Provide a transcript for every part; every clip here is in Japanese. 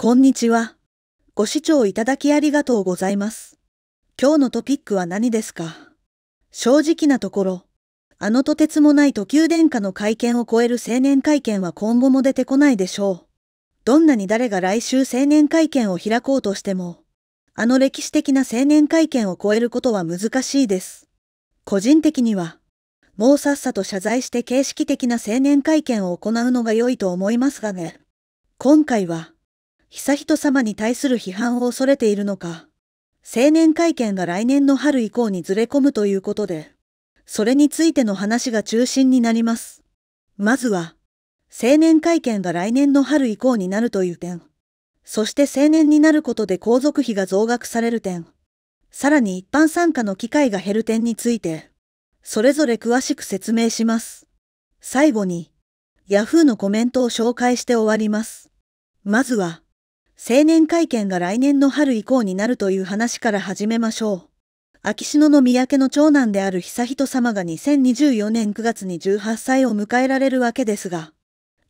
こんにちは。ご視聴いただきありがとうございます。今日のトピックは何ですか正直なところ、あのとてつもない途急殿下の会見を超える青年会見は今後も出てこないでしょう。どんなに誰が来週青年会見を開こうとしても、あの歴史的な青年会見を超えることは難しいです。個人的には、もうさっさと謝罪して形式的な青年会見を行うのが良いと思いますがね。今回は、悠仁さまに対する批判を恐れているのか、青年会見が来年の春以降にずれ込むということで、それについての話が中心になります。まずは、青年会見が来年の春以降になるという点、そして青年になることで皇族費が増額される点、さらに一般参加の機会が減る点について、それぞれ詳しく説明します。最後に、ヤフーのコメントを紹介して終わります。まずは、青年会見が来年の春以降になるという話から始めましょう。秋篠宮家の長男である悠仁さまが2024年9月に18歳を迎えられるわけですが、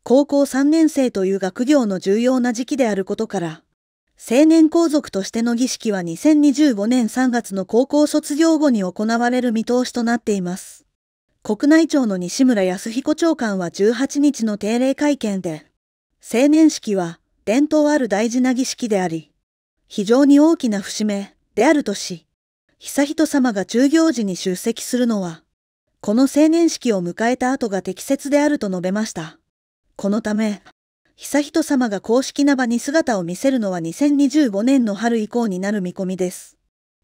高校3年生という学業の重要な時期であることから、青年皇族としての儀式は2025年3月の高校卒業後に行われる見通しとなっています。国内庁の西村康彦長官は18日の定例会見で、青年式は伝統ある大事な儀式であり、非常に大きな節目であるとし、悠仁さまが中行時に出席するのは、この成年式を迎えた後が適切であると述べました。このため、悠仁さまが公式な場に姿を見せるのは2025年の春以降になる見込みです。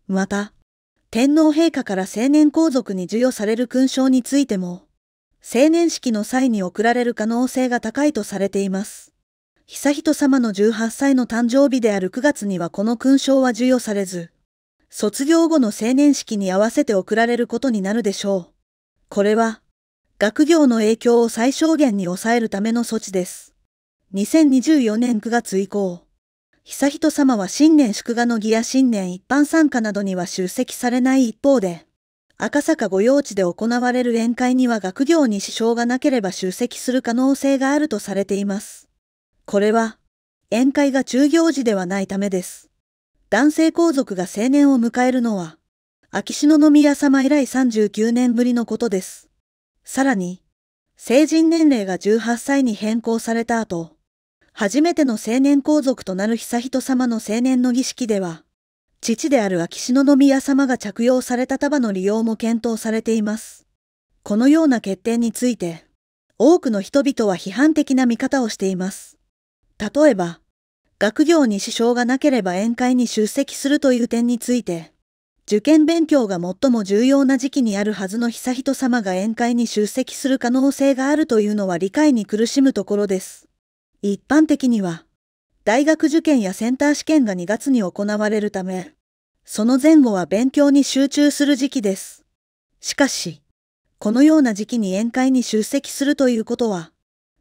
また、天皇陛下から成年皇族に授与される勲章についても、成年式の際に贈られる可能性が高いとされています。悠仁さまの18歳の誕生日である9月にはこの勲章は授与されず、卒業後の成年式に合わせて贈られることになるでしょう。これは、学業の影響を最小限に抑えるための措置です。2024年9月以降、悠仁さまは新年祝賀の儀や新年一般参加などには出席されない一方で、赤坂御用地で行われる宴会には学業に支障がなければ出席する可能性があるとされています。これは、宴会が中行事ではないためです。男性皇族が成年を迎えるのは、秋篠宮様以来39年ぶりのことです。さらに、成人年齢が18歳に変更された後、初めての成年皇族となる悠仁様の成年の儀式では、父である秋篠宮様が着用された束の利用も検討されています。このような決定について、多くの人々は批判的な見方をしています。例えば、学業に支障がなければ宴会に出席するという点について、受験勉強が最も重要な時期にあるはずの悠仁さまが宴会に出席する可能性があるというのは理解に苦しむところです。一般的には、大学受験やセンター試験が2月に行われるため、その前後は勉強に集中する時期です。しかし、このような時期に宴会に出席するということは、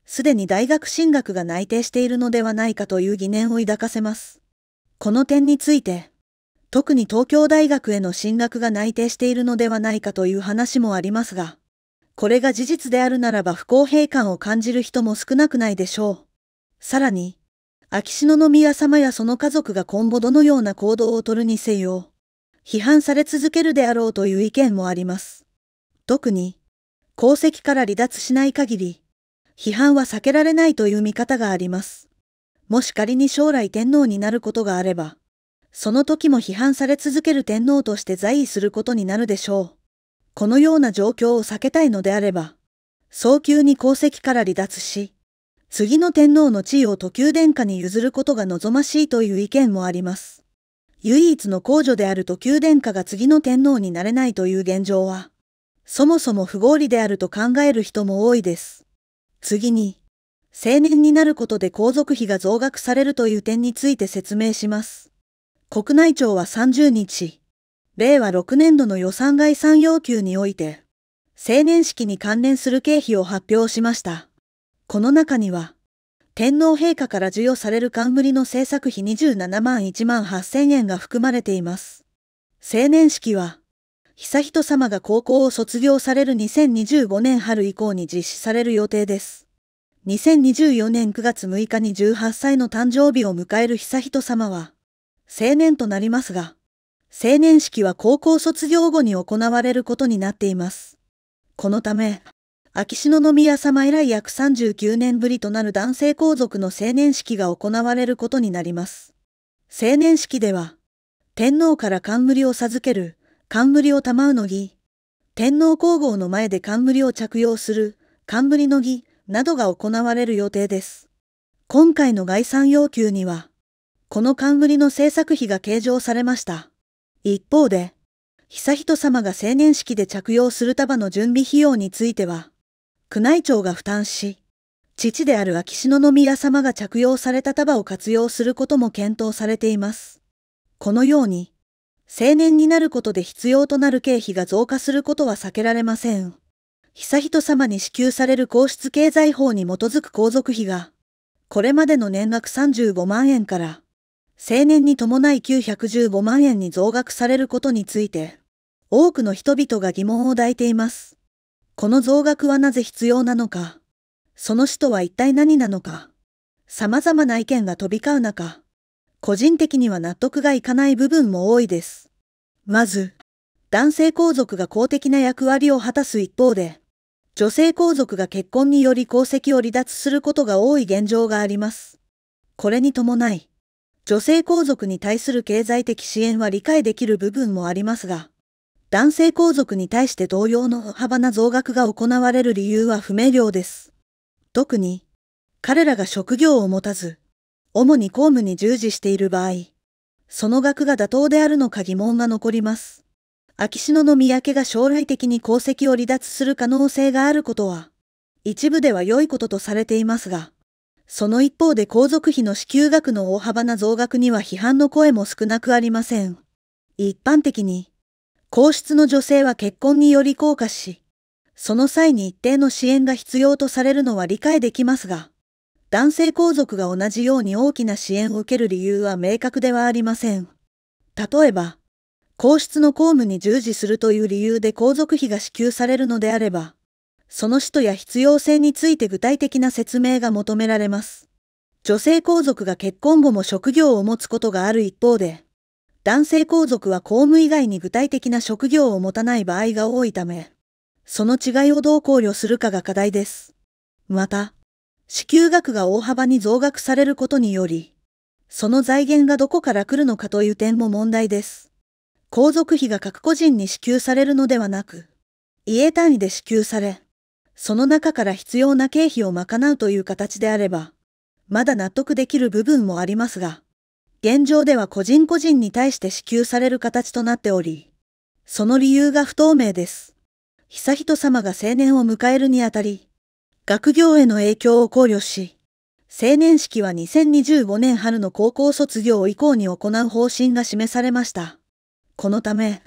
すでに大学進学が内定しているのではないかという疑念を抱かせます。この点について、特に東京大学への進学が内定しているのではないかという話もありますが、これが事実であるならば不公平感を感じる人も少なくないでしょう。さらに、秋篠宮様やその家族が今後どのような行動をとるにせよ、批判され続けるであろうという意見もあります。特に、功績から離脱しない限り、批判は避けられないという見方があります。もし仮に将来天皇になることがあれば、その時も批判され続ける天皇として在位することになるでしょう。このような状況を避けたいのであれば、早急に功績から離脱し、次の天皇の地位を途宮殿下に譲ることが望ましいという意見もあります。唯一の皇女である途宮殿下が次の天皇になれないという現状は、そもそも不合理であると考える人も多いです。次に、青年になることで皇族費が増額されるという点について説明します。国内庁は30日、令和6年度の予算概算要求において、成年式に関連する経費を発表しました。この中には、天皇陛下から授与される冠の制作費27万1万8000円が含まれています。成年式は、悠仁さまが高校を卒業される2025年春以降に実施される予定です。2024年9月6日に18歳の誕生日を迎える悠仁さまは、成年となりますが、成年式は高校卒業後に行われることになっています。このため、秋篠宮様以来約39年ぶりとなる男性皇族の成年式が行われることになります。成年式では、天皇から冠を授ける冠を賜うの儀、天皇皇后の前で冠を着用する冠の儀などが行われる予定です。今回の概算要求には、この冠の制作費が計上されました。一方で、悠仁さまが成年式で着用する束の準備費用については、宮内庁が負担し、父である秋篠宮様が着用された束を活用することも検討されています。このように、青年になることで必要となる経費が増加することは避けられません。悠仁さまに支給される皇室経済法に基づく皇族費が、これまでの年額35万円から、青年に伴い915万円に増額されることについて、多くの人々が疑問を抱いています。この増額はなぜ必要なのか、その使途は一体何なのか、様々な意見が飛び交う中、個人的には納得がいかない部分も多いです。まず、男性皇族が公的な役割を果たす一方で、女性皇族が結婚により功績を離脱することが多い現状があります。これに伴い、女性皇族に対する経済的支援は理解できる部分もありますが、男性皇族に対して同様の幅な増額が行われる理由は不明瞭です。特に、彼らが職業を持たず、主に公務に従事している場合、その額が妥当であるのか疑問が残ります。秋篠宮家が将来的に功績を離脱する可能性があることは、一部では良いこととされていますが、その一方で皇族費の支給額の大幅な増額には批判の声も少なくありません。一般的に、皇室の女性は結婚により降下し、その際に一定の支援が必要とされるのは理解できますが、男性皇族が同じように大きな支援を受ける理由は明確ではありません。例えば、皇室の公務に従事するという理由で皇族費が支給されるのであれば、その使途や必要性について具体的な説明が求められます。女性皇族が結婚後も職業を持つことがある一方で、男性皇族は公務以外に具体的な職業を持たない場合が多いため、その違いをどう考慮するかが課題です。また、支給額が大幅に増額されることにより、その財源がどこから来るのかという点も問題です。皇族費が各個人に支給されるのではなく、家単位で支給され、その中から必要な経費を賄うという形であれば、まだ納得できる部分もありますが、現状では個人個人に対して支給される形となっており、その理由が不透明です。悠仁さまが青年を迎えるにあたり、学業への影響を考慮し、成年式は2025年春の高校卒業以降に行う方針が示されました。このため、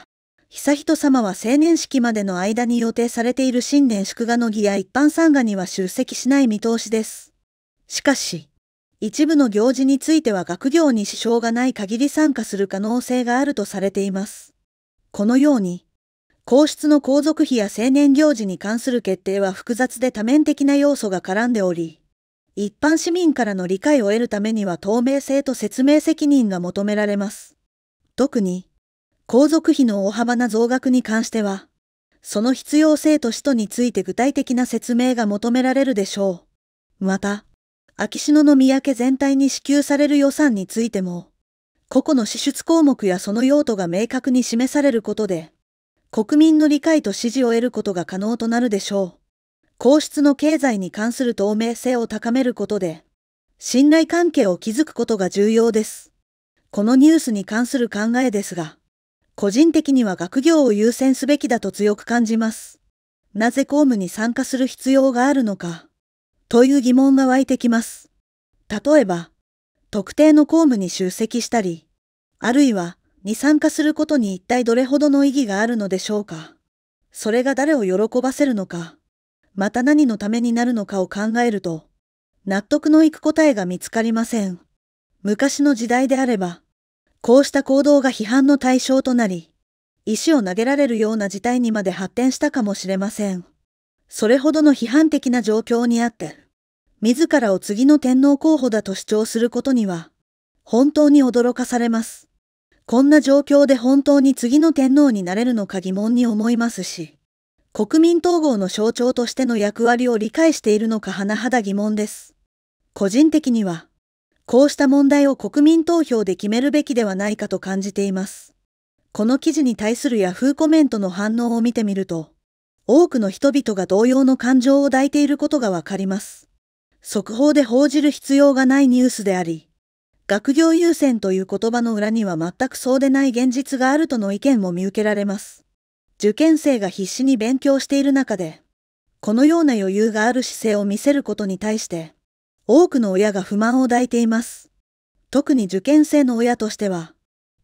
悠仁さまは成年式までの間に予定されている新年祝賀の儀や一般参賀には出席しない見通しです。しかし、一部の行事については学業に支障がない限り参加する可能性があるとされています。このように、皇室の皇族費や青年行事に関する決定は複雑で多面的な要素が絡んでおり、一般市民からの理解を得るためには透明性と説明責任が求められます。特に、皇族費の大幅な増額に関しては、その必要性と使途について具体的な説明が求められるでしょう。また、秋篠宮家全体に支給される予算についても、個々の支出項目やその用途が明確に示されることで、国民の理解と支持を得ることが可能となるでしょう。皇室の経済に関する透明性を高めることで、信頼関係を築くことが重要です。このニュースに関する考えですが、個人的には学業を優先すべきだと強く感じます。なぜ公務に参加する必要があるのか、という疑問が湧いてきます。例えば、特定の公務に出席したり、あるいはに参加することに一体どれほどの意義があるのでしょうか。それが誰を喜ばせるのか、また何のためになるのかを考えると、納得のいく答えが見つかりません。昔の時代であれば、こうした行動が批判の対象となり、石を投げられるような事態にまで発展したかもしれません。それほどの批判的な状況にあって、自らを次の天皇候補だと主張することには、本当に驚かされます。こんな状況で本当に次の天皇になれるのか疑問に思いますし、国民統合の象徴としての役割を理解しているのか甚だ疑問です。個人的には、こうした問題を国民投票で決めるべきではないかと感じています。この記事に対するヤフーコメントの反応を見てみると、多くの人々が同様の感情を抱いていることがわかります。速報で報じる必要がないニュースであり、学業優先という言葉の裏には全くそうでない現実があるとの意見も見受けられます。受験生が必死に勉強している中で、このような余裕がある姿勢を見せることに対して、多くの親が不満を抱いています。特に受験生の親としては、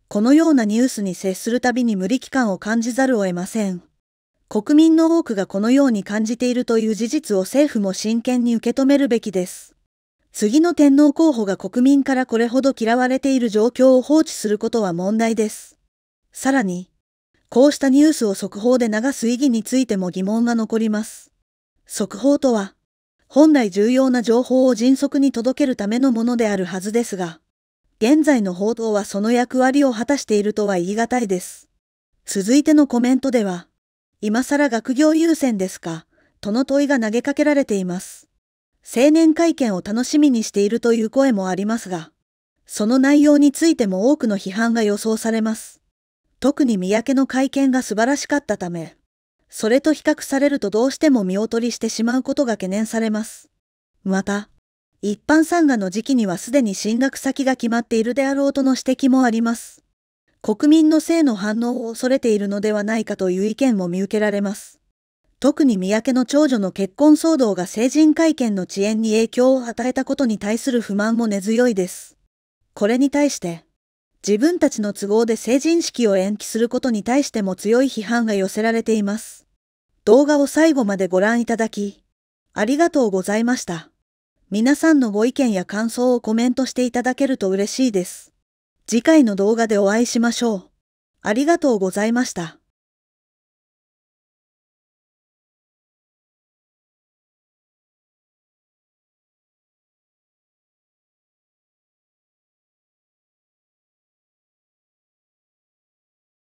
このようなニュースに接するたびに無力感を感じざるを得ません。国民の多くがこのように感じているという事実を政府も真剣に受け止めるべきです。次の天皇候補が国民からこれほど嫌われている状況を放置することは問題です。さらに、こうしたニュースを速報で流す意義についても疑問が残ります。速報とは、本来重要な情報を迅速に届けるためのものであるはずですが、現在の報道はその役割を果たしているとは言い難いです。続いてのコメントでは、今更学業優先ですか、との問いが投げかけられています。青年会見を楽しみにしているという声もありますが、その内容についても多くの批判が予想されます。特に三宅の会見が素晴らしかったため、それと比較されるとどうしても見劣りしてしまうことが懸念されます。また、一般参賀の時期にはすでに進学先が決まっているであろうとの指摘もあります。国民の性の反応を恐れているのではないかという意見も見受けられます。特に三宅の長女の結婚騒動が成人会見の遅延に影響を与えたことに対する不満も根強いです。これに対して、自分たちの都合で成人式を延期することに対しても強い批判が寄せられています。動画を最後までご覧いただき、ありがとうございました。皆さんのご意見や感想をコメントしていただけると嬉しいです。次回の動画でお会いしましょう。ありがとうございました。